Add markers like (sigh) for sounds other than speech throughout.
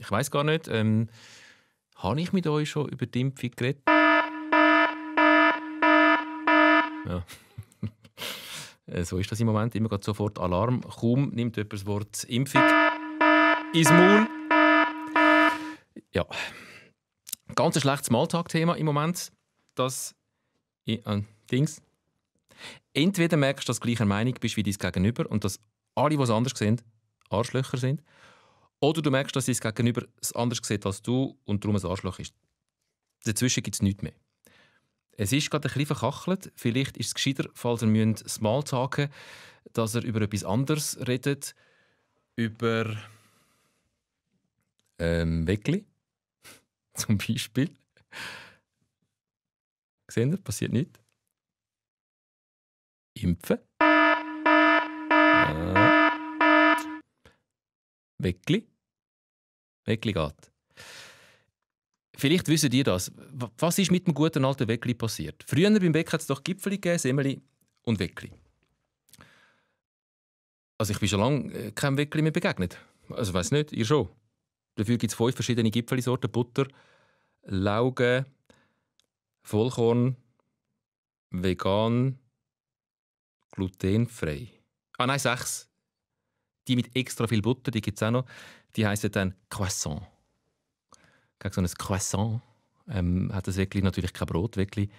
Ich weiß gar nicht, ähm, habe ich mit euch schon über die Impfung geredet? Ja. (laughs) Äh, so ist das im Moment. Immer geht sofort Alarm. Kaum nimmt jemand das Wort Impfung ins Maul. Ja. Ganz ein schlechtes Maltagthema im Moment. Das äh, äh, Dings. Entweder merkst du, dass du gleicher Meinung bist wie dein Gegenüber und dass alle, die es anders sehen, Arschlöcher sind. Oder du merkst, dass dein Gegenüber es anders sieht als du und darum ein Arschloch ist. Dazwischen gibt es nichts mehr. Es ist gerade ein bisschen verkachelt. Vielleicht ist es gescheiter, falls ihr müsst Smalltalken, dass er über etwas anderes redet. Über ähm, Weckli. (laughs) Zum Beispiel. Seht ihr, passiert nicht. Impfen. Äh. Weckli. Weckli geht. Vielleicht wissen ihr das. Was ist mit dem guten alten Weckli passiert? Früher beim Weck hat es doch Gipfeli gegeben, Semmeli und Weckli. Also ich bin schon lange äh, keinem Weckli mehr begegnet. Also weiß nicht, ihr schon. Dafür gibt es fünf verschiedene Gipfelsorten: Butter, Lauge, Vollkorn, vegan, glutenfrei. Ah nein, sechs. Die mit extra viel Butter, die gibt es auch noch. Die heißen dann Croissant. Gegen so ein Croissant ähm, hat das wirklich natürlich kein Brot. Wirklich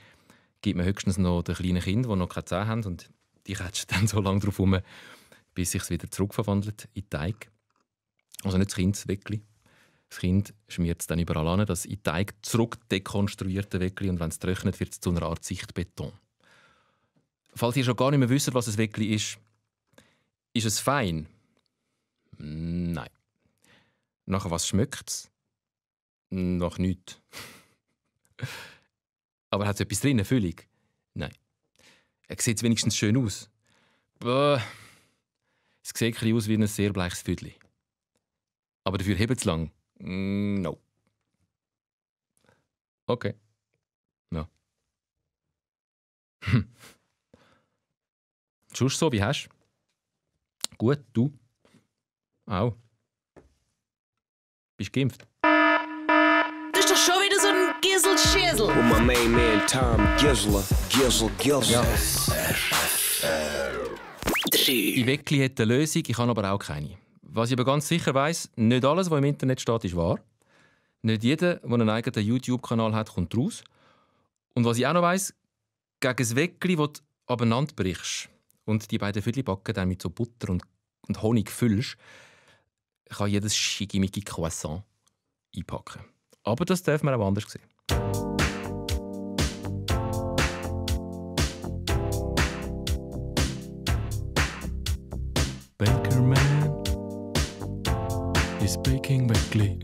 gibt man höchstens noch den kleinen Kind, die noch keine Zähne haben. Und die kratschen (laughs) dann so lange drauf herum, bis sich es wieder zurückverwandelt in Teig. Also nicht das Kind, wirklich. Das Kind schmiert es dann überall an, das in Teig zurückdekonstruiert Weckli und wenn es trocknet, wird es zu einer Art Sichtbeton. Falls ihr schon gar nicht mehr wisst, was es Weckli ist, ist es fein. Nachher, was schmeckt es? Noch nichts. Aber hat es etwas drin, eine Füllung? Nein. Er sieht wenigstens schön aus. Bäh. Es sieht ein aus wie ein sehr bleiches Füdli. Aber dafür hebt es lang. Mm, no. Okay. Ja. Hm. Schuss so, wie hast du? Gut, du? Auch bist geimpft. Das ist doch schon wieder so ein Gisel Schäsel. With my main man Tom Gisler, Gisel, Gisel. Ja. Ich Weckli hat eine Lösung, ich habe aber auch keine. Was ich aber ganz sicher weiß, nicht alles, was im Internet steht, ist wahr. Nicht jeder, der einen eigenen YouTube-Kanal hat, kommt raus. Und was ich auch noch weiss, gegen das Weckli, das du abeinander brichst und die beiden Viertel dann mit so Butter und, und Honig füllst, kann jedes schickimicki Croissant einpacken. Aber das darf man auch anders sehen. Bakerman is baking Bakley.